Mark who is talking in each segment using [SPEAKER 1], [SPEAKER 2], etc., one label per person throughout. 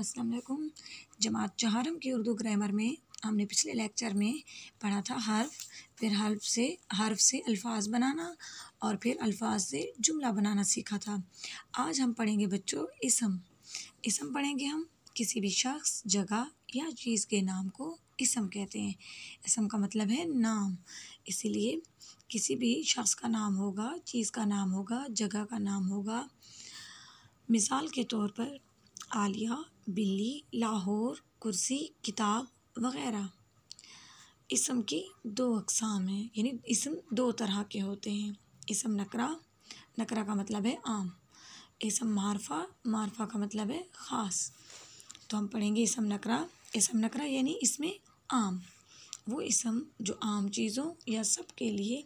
[SPEAKER 1] अस्सलाम जमात चहारम की उर्दू ग्रामर में हमने पिछले लेक्चर में पढ़ा था हर्फ फिर हर्फ से हर्फ से अल्फाज बनाना और फिर अल्फाज से जुमला बनाना सीखा था आज हम पढ़ेंगे बच्चों इसम इसम पढ़ेंगे हम किसी भी शख्स जगह या चीज़ के नाम को इसम कहते हैं इसम का मतलब है नाम इसीलिए किसी भी शख्स का नाम होगा चीज़ का नाम होगा जगह का नाम होगा मिसाल के तौर पर आलिया बिल्ली लाहौर कुर्सी किताब वग़ैरह इसम की दो अकसाम हैं यानी इसम दो तरह के होते हैं इसम नकरा नकरा का मतलब है आम इसम मारफा मारफा का मतलब है ख़ास तो हम पढ़ेंगे इसम नकरा इसम नकरा यानी इसमें आम वो इसम जो आम चीज़ों या सब के लिए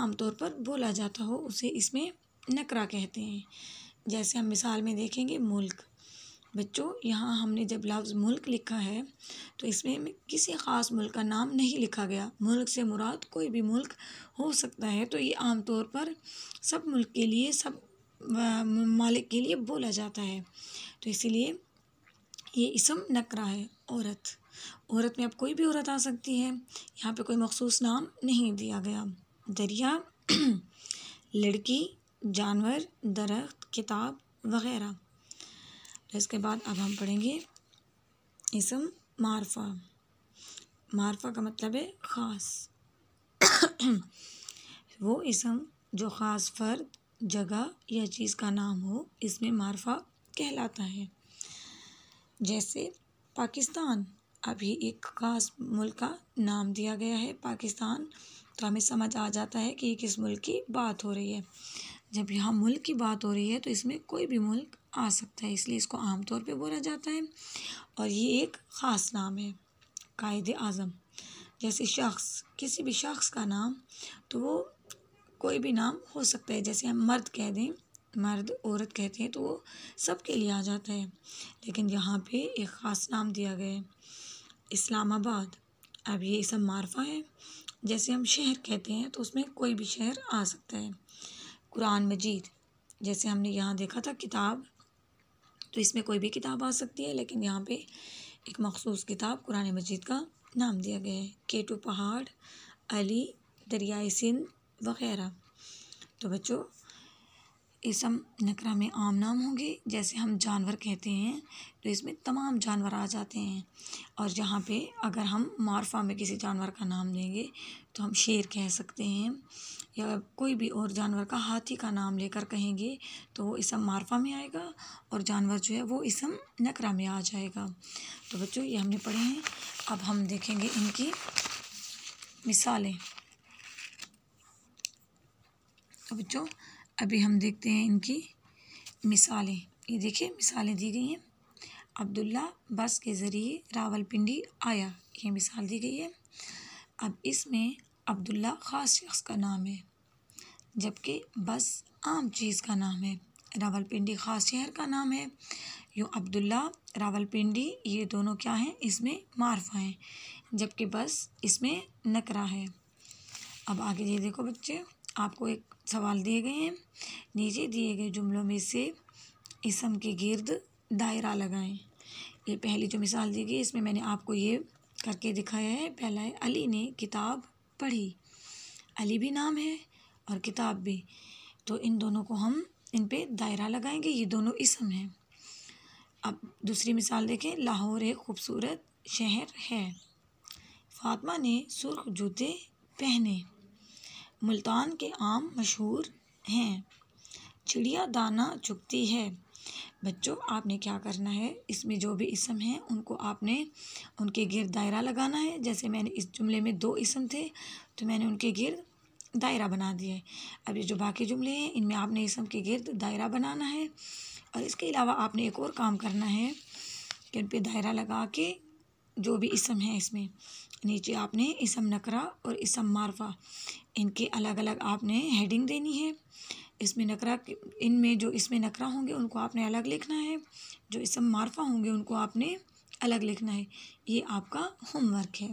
[SPEAKER 1] आम तौर पर बोला जाता हो उसे इसमें नकरा कहते हैं जैसे हम मिसाल में देखेंगे मुल्क बच्चों यहाँ हमने जब लफ्ज़ मुल्क लिखा है तो इसमें किसी ख़ास मुल्क का नाम नहीं लिखा गया मुल्क से मुराद कोई भी मुल्क हो सकता है तो ये आम तौर पर सब मुल्क के लिए सब मालिक के लिए बोला जाता है तो इसीलिए ये इसम नकरा है औरत औरत में अब कोई भी औरत आ सकती है यहाँ पे कोई मखसूस नाम नहीं दिया गया दरिया लड़की जानवर दरख्त किताब वगैरह इसके बाद अब हम पढ़ेंगे इसम मारफा मारफा का मतलब है ख़ास वो इसम जो ख़ास फ़र्द जगह या चीज़ का नाम हो इसमें मारफा कहलाता है जैसे पाकिस्तान अभी एक ख़ास मुल्क का नाम दिया गया है पाकिस्तान तो हमें समझ आ जाता है कि किस मुल्क की बात हो रही है जब यहाँ मुल्क की बात हो रही है तो इसमें कोई भी मुल्क आ सकता है इसलिए इसको आम तौर पे बोला जाता है और ये एक ख़ास नाम है कायद आज़म जैसे शख्स किसी भी शख्स का नाम तो वो कोई भी नाम हो सकता है जैसे हम मर्द कह दें मर्द औरत कहते हैं तो वो सब के लिए आ जाता है लेकिन यहाँ पे एक ख़ास नाम दिया गया है इस्लामाबाद अब ये सब मारफा है जैसे हम शहर कहते हैं तो उसमें कोई भी शहर आ सकता है कुरान मजीद जैसे हमने यहाँ देखा था किताब तो इसमें कोई भी किताब आ सकती है लेकिन यहाँ पे एक मखसूस किताब कुरान मजीद का नाम दिया गया है केटू पहाड़ अली दरियाए सिंध वगैरह तो बच्चों इसम नकरा में आम नाम होंगे जैसे हम जानवर कहते हैं तो इसमें तमाम जानवर आ जाते हैं और यहाँ पे अगर हम मारफा में किसी जानवर का नाम देंगे तो हम शेर कह सकते हैं या कोई भी और जानवर का हाथी का नाम लेकर कहेंगे तो वो इसम मारफा में आएगा और जानवर जो है वो इसम नकरा में आ जाएगा तो बच्चों ये हमने पढ़े हैं अब हम देखेंगे इनकी मिसालें तो बच्चों अभी हम देखते हैं इनकी मिसालें ये देखिए मिसालें दी गई हैं अब्दुल्ला बस के ज़रिए रावलपिंडी आया ये मिसाल दी गई है अब इसमें अब्दुल्ला ख़ास शख्स का नाम है जबकि बस आम चीज़ का नाम है रावलपिंडी ख़ास शहर का नाम है यूँ अब्दुल्ला रावलपिंडी ये दोनों क्या हैं इसमें मारफा हैं जबकि बस इसमें नकरा है अब आगे ये देखो बच्चे आपको एक सवाल दिए गए हैं नीचे दिए गए जुमलों में से इसम के गिर्द दायरा लगाएं ये पहली जो मिसाल दी गई इसमें मैंने आपको ये करके दिखाया है पहला है अली ने किताब पढ़ी अली भी नाम है और किताब भी तो इन दोनों को हम इन पे दायरा लगाएंगे ये दोनों इसम हैं अब दूसरी मिसाल देखें लाहौर एक खूबसूरत शहर है फातमा ने सुर्ख जूते पहने मुल्तान के आम मशहूर हैं चिड़िया दाना चुगती है बच्चों आपने क्या करना है इसमें जो भी इसम हैं उनको आपने उनके गिर दायरा लगाना है जैसे मैंने इस जुमले में दो इसम थे तो मैंने उनके गिर दायरा बना दिया है अब ये जो बाकी जुमले हैं इनमें आपने इसम के गिरद दायरा बनाना है और इसके अलावा आपने एक और काम करना है कि उन पर दायरा लगा के जो भी इसम है इसमें नीचे आपने इसम नकरा और इसम मारफा इनके अलग अलग आपने हेडिंग देनी है इसमें नकरा इनमें जो इसमें नकरा होंगे उनको आपने अलग लिखना है जो इसमें मार्फा होंगे उनको आपने अलग लिखना है ये आपका होमवर्क है